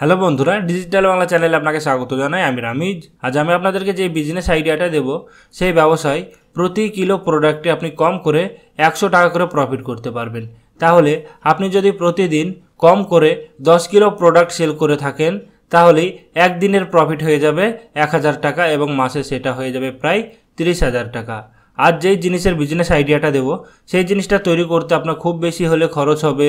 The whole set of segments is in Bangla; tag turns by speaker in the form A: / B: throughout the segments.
A: হ্যালো বন্ধুরা ডিজিটাল বাংলা চ্যানেলে আপনাকে স্বাগত জানাই আমি রামিজ আজ আমি আপনাদেরকে যে বিজনেস আইডিয়াটা দেব সেই ব্যবসায় প্রতি কিলো প্রোডাক্টে আপনি কম করে একশো টাকা করে প্রফিট করতে পারবেন তাহলে আপনি যদি প্রতিদিন কম করে 10 কিলো প্রোডাক্ট সেল করে থাকেন তাহলেই একদিনের প্রফিট হয়ে যাবে এক হাজার টাকা এবং মাসে সেটা হয়ে যাবে প্রায় তিরিশ হাজার টাকা আর যেই জিনিসের বিজনেস আইডিয়াটা দেব সেই জিনিসটা তৈরি করতে আপনার খুব বেশি হলে খরচ হবে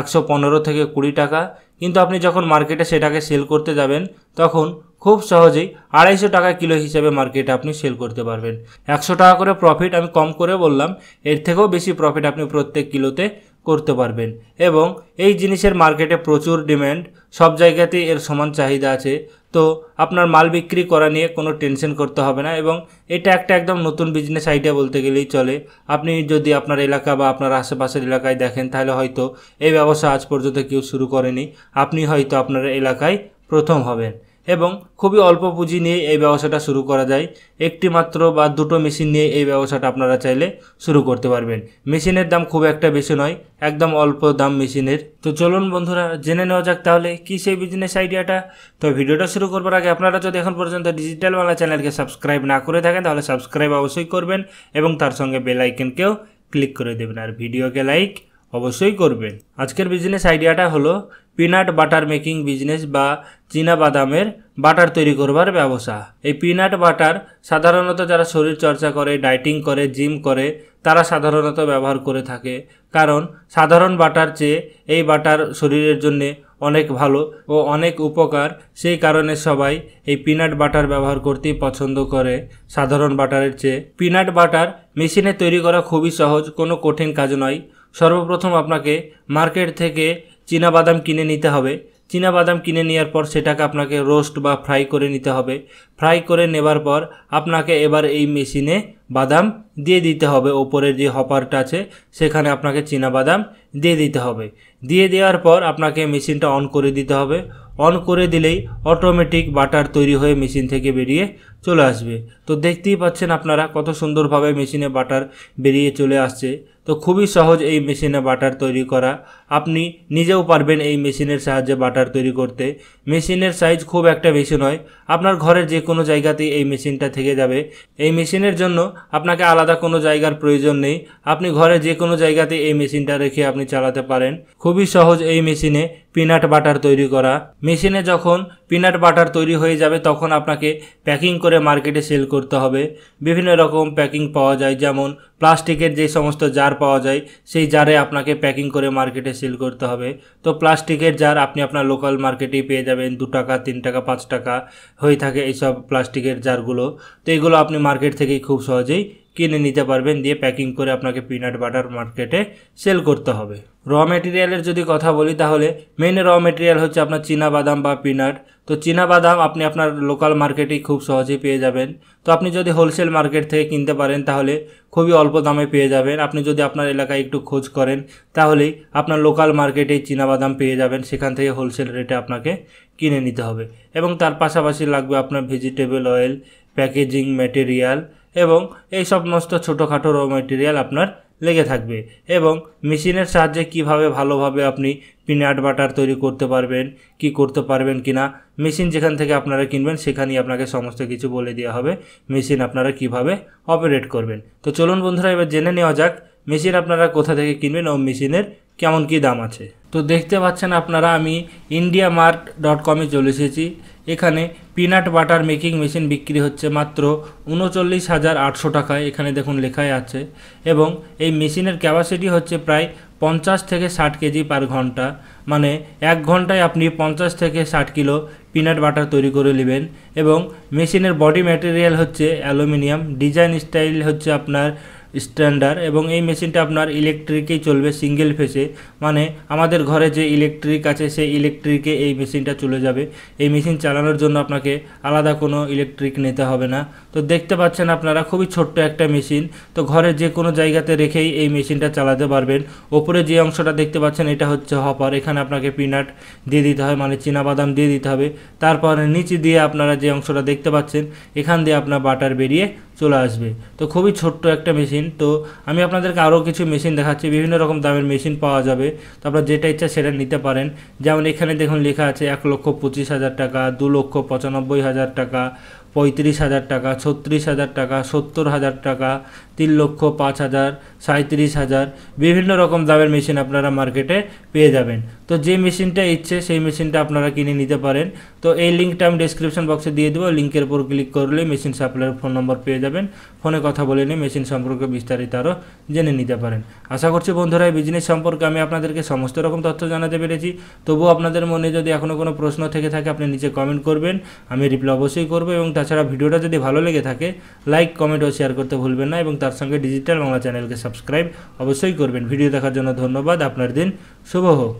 A: একশো পনেরো থেকে কুড়ি টাকা কিন্তু আপনি যখন মার্কেটে সেটাকে সেল করতে যাবেন তখন খুব সহজেই আড়াইশো টাকা কিলো হিসেবে মার্কেটে আপনি সেল করতে পারবেন একশো টাকা করে প্রফিট আমি কম করে বললাম এর থেকেও বেশি প্রফিট আপনি প্রত্যেক কিলোতে করতে পারবেন এবং এই জিনিসের মার্কেটে প্রচুর ডিম্যান্ড সব জায়গাতেই এর সমান চাহিদা আছে তো আপনার মাল বিক্রি করা নিয়ে কোনো টেনশন করতে হবে না এবং এটা একটা একদম নতুন বিজনেস আইডিয়া বলতে গেলেই চলে আপনি যদি আপনার এলাকা বা আপনার আশেপাশের এলাকায় দেখেন তাহলে হয়তো এই ব্যবসা আজ পর্যন্ত কেউ শুরু করেনি আপনি হয়তো আপনার এলাকায় প্রথম হবেন এবং খুবই অল্প পুঁজি নিয়ে এই ব্যবসাটা শুরু করা যায় একটি মাত্র বা দুটো মেশিন নিয়ে এই ব্যবসাটা আপনারা চাইলে শুরু করতে পারবেন মেশিনের দাম খুব একটা বেশি নয় একদম অল্প দাম মেশিনের তো চলুন বন্ধুরা জেনে নেওয়া যাক তাহলে কি সেই বিজনেস আইডিয়াটা তো ভিডিওটা শুরু করবার আগে আপনারা যদি এখন পর্যন্ত ডিজিটাল বাংলা চ্যানেলকে সাবস্ক্রাইব না করে থাকেন তাহলে সাবস্ক্রাইব অবশ্যই করবেন এবং তার সঙ্গে বেলাইকেনকেও ক্লিক করে দেবেন আর ভিডিওকে লাইক অবশ্যই করবেন আজকের বিজনেস আইডিয়াটা হলো পিনাট বাটার মেকিং বিজনেস বা চীনা বাদামের বাটার তৈরি করবার ব্যবসা এই পিনাট বাটার সাধারণত যারা শরীর চর্চা করে ডায়েটিং করে জিম করে তারা সাধারণত ব্যবহার করে থাকে কারণ সাধারণ বাটার চেয়ে এই বাটার শরীরের জন্যে অনেক ভালো ও অনেক উপকার সেই কারণে সবাই এই পিনাট বাটার ব্যবহার করতেই পছন্দ করে সাধারণ বাটারের চেয়ে পিনাট বাটার মেশিনে তৈরি করা খুবই সহজ কোনো কঠিন কাজ নয় সর্বপ্রথম আপনাকে মার্কেট থেকে চীনা বাদাম কিনে নিতে হবে চীনা বাদাম কিনে নেওয়ার পর সেটাকে আপনাকে রোস্ট বা ফ্রাই করে নিতে হবে ফ্রাই করে নেবার পর আপনাকে এবার এই মেশিনে বাদাম দিয়ে দিতে হবে ওপরের যে হপারটা আছে সেখানে আপনাকে চীনা বাদাম দিয়ে দিতে হবে দিয়ে দেওয়ার পর আপনাকে মেশিনটা অন করে দিতে হবে অন করে দিলেই অটোমেটিক বাটার তৈরি হয়ে মেশিন থেকে বেরিয়ে চলে আসবে তো দেখতেই পাচ্ছেন আপনারা কত সুন্দরভাবে মেশিনে বাটার বেরিয়ে চলে আসছে তো খুবই সহজ এই মেশিনে বাটার তৈরি করা আপনি নিজেও পারবেন এই মেশিনের সাহায্যে বাটার তৈরি করতে মেশিনের সাইজ খুব একটা বেশি নয় আপনার ঘরের যে কোনো জায়গাতেই এই মেশিনটা থেকে যাবে এই মেশিনের জন্য আপনাকে আলাদা কোনো জায়গার প্রয়োজন নেই আপনি ঘরে যে কোনো জায়গাতে এই মেশিনটা রেখে আপনি চালাতে পারেন খুবই সহজ এই মেশিনে পিনাট বাটার তৈরি করা মেশিনে যখন পিনাট বাটার তৈরি হয়ে যাবে তখন আপনাকে প্যাকিং করে মার্কেটে সেল করতে হবে বিভিন্ন রকম প্যাকিং পাওয়া যায় যেমন প্লাস্টিকের যে সমস্ত জার পাওয়া যায় সেই জারে আপনাকে প্যাকিং করে মার্কেটে সেল করতে হবে তো প্লাস্টিকের জার আপনি আপনার লোকাল মার্কেটেই পেয়ে যাবেন দু টাকা তিন টাকা পাঁচ টাকা হয়ে থাকে এইসব প্লাস্টিকের জারগুলো তো এগুলো আপনি মার্কেট থেকেই খুব সহজেই কিনে নিতে পারবেন দিয়ে প্যাকিং করে আপনাকে পিনাট বাটার মার্কেটে সেল করতে হবে র মেটেরিয়ালের যদি কথা বলি তাহলে মেন র মেটেরিয়াল হচ্ছে আপনার চীনা বাদাম বা পিনাট তো চীনা বাদাম আপনি আপনার লোকাল মার্কেটেই খুব সহজেই পেয়ে যাবেন তো আপনি যদি হোলসেল মার্কেট থেকে কিনতে পারেন তাহলে খুবই অল্প দামে পেয়ে যাবেন আপনি যদি আপনার এলাকায় একটু খোঁজ করেন তাহলেই আপনার লোকাল মার্কেটেই চীনা বাদাম পেয়ে যাবেন সেখান থেকে হোলসেল রেটে আপনাকে কিনে নিতে হবে এবং তার পাশাপাশি লাগবে আপনার ভেজিটেবল অয়েল প্যাকেজিং ম্যাটেরিয়াল এবং এই সমস্ত ছোটোখাটো র ম্যাটেরিয়াল আপনার লেগে থাকবে এবং মেশিনের সাহায্যে কিভাবে ভালোভাবে আপনি পিনাট বাটার তৈরি করতে পারবেন কি করতে পারবেন কি না মেশিন যেখান থেকে আপনারা কিনবেন সেখানেই আপনাকে সমস্ত কিছু বলে দেওয়া হবে মেশিন আপনারা কিভাবে অপারেট করবেন তো চলুন বন্ধুরা এবার জেনে নেওয়া যাক মেশিন আপনারা কোথা থেকে কিনবেন ও মেশিনের কেমন কি দাম আছে তো দেখতে পাচ্ছেন আপনারা আমি ইন্ডিয়া মার্ট ডট কমে চলে এসেছি এখানে পিনাট বাটার মেকিং মেশিন বিক্রি হচ্ছে মাত্র উনচল্লিশ হাজার আটশো টাকায় এখানে দেখুন লেখাই আছে এবং এই মেশিনের ক্যাপাসিটি হচ্ছে প্রায় পঞ্চাশ থেকে ষাট কেজি পার ঘন্টা মানে এক ঘন্টায় আপনি পঞ্চাশ থেকে ষাট কিলো পিনাট বাটার তৈরি করে নেবেন এবং মেশিনের বডি ম্যাটেরিয়াল হচ্ছে অ্যালুমিনিয়াম ডিজাইন স্টাইল হচ্ছে আপনার স্ট্যান্ডার এবং এই মেশিনটা আপনার ইলেকট্রিকেই চলবে সিঙ্গেল ফেসে মানে আমাদের ঘরে যে ইলেকট্রিক আছে সেই ইলেকট্রিকে এই মেশিনটা চলে যাবে এই মেশিন চালানোর জন্য আপনাকে আলাদা কোনো ইলেকট্রিক নিতে হবে না তো দেখতে পাচ্ছেন আপনারা খুবই ছোট্ট একটা মেশিন তো ঘরে যে কোনো জায়গাতে রেখেই এই মেশিনটা চালাতে পারবেন ওপরে যে অংশটা দেখতে পাচ্ছেন এটা হচ্ছে হপার এখানে আপনাকে পিনাট দিয়ে দিতে হয় মানে বাদাম দিয়ে দিতে হবে তারপরে নিচে দিয়ে আপনারা যে অংশটা দেখতে পাচ্ছেন এখান দিয়ে আপনার বাটার বেরিয়ে চলে আসবে তো খুবই ছোট্ট একটা মেশিন তো আমি আপনাদেরকে আরও কিছু মেশিন দেখাচ্ছি বিভিন্ন রকম দামের মেশিন পাওয়া যাবে তো আপনার যেটা ইচ্ছা সেটা নিতে পারেন যেমন এখানে দেখুন লেখা আছে এক লক্ষ পঁচিশ হাজার টাকা দু লক্ষ পঁচানব্বই হাজার টাকা পঁয়ত্রিশ হাজার টাকা ছত্রিশ হাজার টাকা সত্তর হাজার টাকা তিন লক্ষ পাঁচ হাজার সাঁত্রিশ হাজার বিভিন্ন রকম দামের মেশিন আপনারা মার্কেটে পেয়ে যাবেন তো যে মেশিনটা ইচ্ছে সেই মেশিনটা আপনারা কিনে নিতে পারেন তো এই লিঙ্কটা আমি ডিসক্রিপশন বক্সে দিয়ে দেবো লিঙ্কের উপর ক্লিক করলে মেশিন সাপ্লাইয়ের ফোন নম্বর পেয়ে যাবেন ফোনে কথা বলে নিয়ে মেশিন সম্পর্কে বিস্তারিত আরও জেনে নিতে পারেন আশা করছি বন্ধুরা এই বিজনেস সম্পর্কে আমি আপনাদেরকে সমস্ত রকম তথ্য জানাতে পেরেছি তবুও আপনাদের মনে যদি এখনও কোনো প্রশ্ন থেকে থাকে আপনি নিচে কমেন্ট করবেন আমি রিপ্লাই অবশ্যই করবো এবং তার তাছাড়া ভিডিওটা যদি ভালো লেগে থাকে লাইক কমেন্ট ও শেয়ার করতে ভুলবেন না এবং তার সঙ্গে ডিজিটাল বাংলা চ্যানেলকে সাবস্ক্রাইব অবশ্যই করবেন ভিডিও দেখার জন্য ধন্যবাদ আপনার দিন শুভ হোক